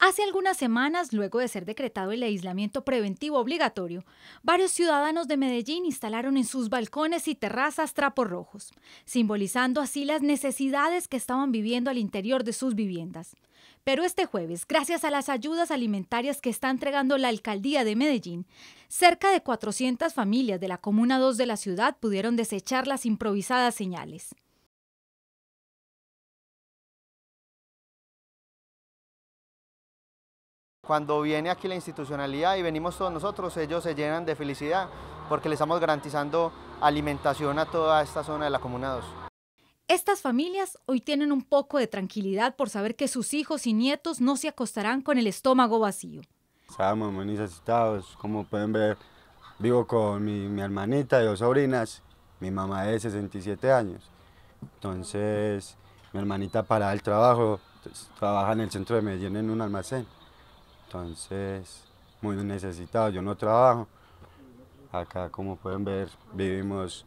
Hace algunas semanas, luego de ser decretado el aislamiento preventivo obligatorio, varios ciudadanos de Medellín instalaron en sus balcones y terrazas trapos rojos, simbolizando así las necesidades que estaban viviendo al interior de sus viviendas. Pero este jueves, gracias a las ayudas alimentarias que está entregando la alcaldía de Medellín, cerca de 400 familias de la Comuna 2 de la ciudad pudieron desechar las improvisadas señales. cuando viene aquí la institucionalidad y venimos todos nosotros, ellos se llenan de felicidad porque le estamos garantizando alimentación a toda esta zona de la Comuna 2. Estas familias hoy tienen un poco de tranquilidad por saber que sus hijos y nietos no se acostarán con el estómago vacío. Estamos muy necesitados, como pueden ver, vivo con mi, hermanita y dos sobrinas, mi mamá de 67 años. Entonces, mi hermanita para el trabajo, trabaja en el centro de Medellín en un almacén entonces muy necesitado, yo no trabajo. Acá como pueden ver vivimos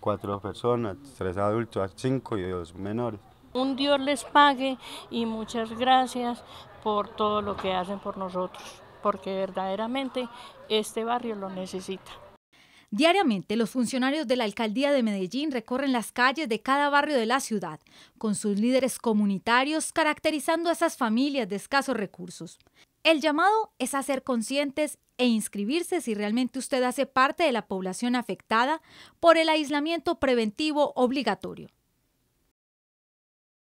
cuatro personas, tres adultos, cinco y dos menores. Un Dios les pague y muchas gracias por todo lo que hacen por nosotros, porque verdaderamente este barrio lo necesita. Diariamente los funcionarios de la Alcaldía de Medellín recorren las calles de cada barrio de la ciudad con sus líderes comunitarios caracterizando a esas familias de escasos recursos. El llamado es a ser conscientes e inscribirse si realmente usted hace parte de la población afectada por el aislamiento preventivo obligatorio.